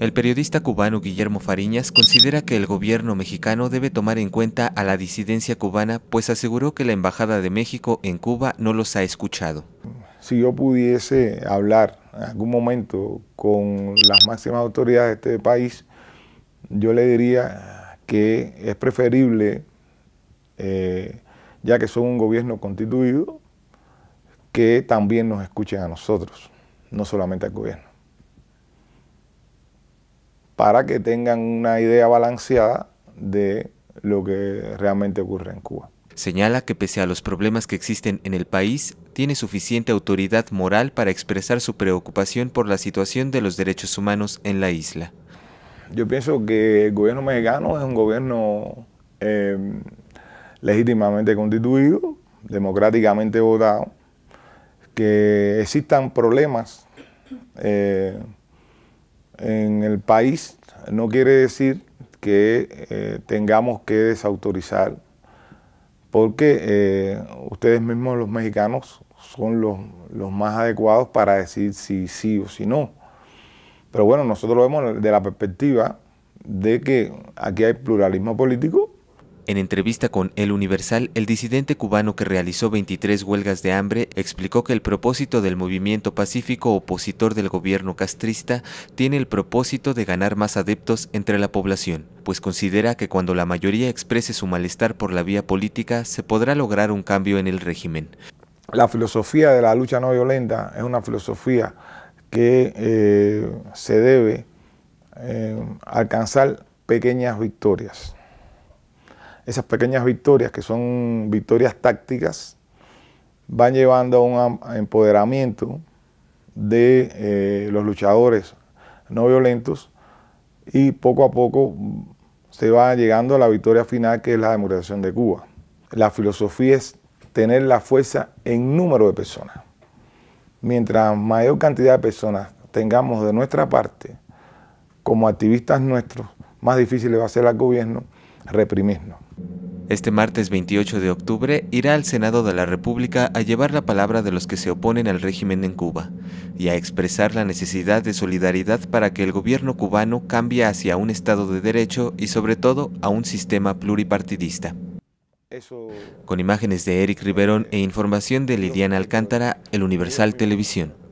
El periodista cubano Guillermo Fariñas considera que el gobierno mexicano debe tomar en cuenta a la disidencia cubana, pues aseguró que la Embajada de México en Cuba no los ha escuchado. Si yo pudiese hablar en algún momento con las máximas autoridades de este país, yo le diría que es preferible, eh, ya que son un gobierno constituido, que también nos escuchen a nosotros, no solamente al gobierno para que tengan una idea balanceada de lo que realmente ocurre en Cuba. Señala que pese a los problemas que existen en el país, tiene suficiente autoridad moral para expresar su preocupación por la situación de los derechos humanos en la isla. Yo pienso que el gobierno mexicano es un gobierno em, legítimamente constituido, democráticamente votado, que existan problemas eh, en el país no quiere decir que eh, tengamos que desautorizar, porque eh, ustedes mismos los mexicanos son los, los, más adecuados para decir si sí o si no. Pero bueno, nosotros lo vemos de la perspectiva de que aquí hay pluralismo político en entrevista con El Universal, el disidente cubano que realizó 23 huelgas de hambre explicó que el propósito del movimiento pacífico opositor del gobierno castrista tiene el propósito de ganar más adeptos entre la población, pues considera que cuando la mayoría exprese su malestar por la vía política se podrá lograr un cambio en el régimen. La filosofía de la lucha no violenta es una filosofía que eh, se debe eh, alcanzar pequeñas victorias esas pequeñas victorias, que son victorias tácticas, van llevando a un empoderamiento de eh, los luchadores no violentos y poco a poco se va llegando a la victoria final que es la democratización de Cuba. La filosofía es tener la fuerza en número de personas. Mientras mayor cantidad de personas tengamos de nuestra parte, como activistas nuestros, más difícil le va a ser al gobierno reprimirnos. Este martes 28 de octubre irá al Senado de la República a llevar la palabra de los que se oponen al régimen en Cuba y a expresar la necesidad de solidaridad para que el gobierno cubano cambie hacia un Estado de Derecho y sobre todo a un sistema pluripartidista. Con imágenes de Eric Riverón e información de Liliana Alcántara, El Universal Televisión.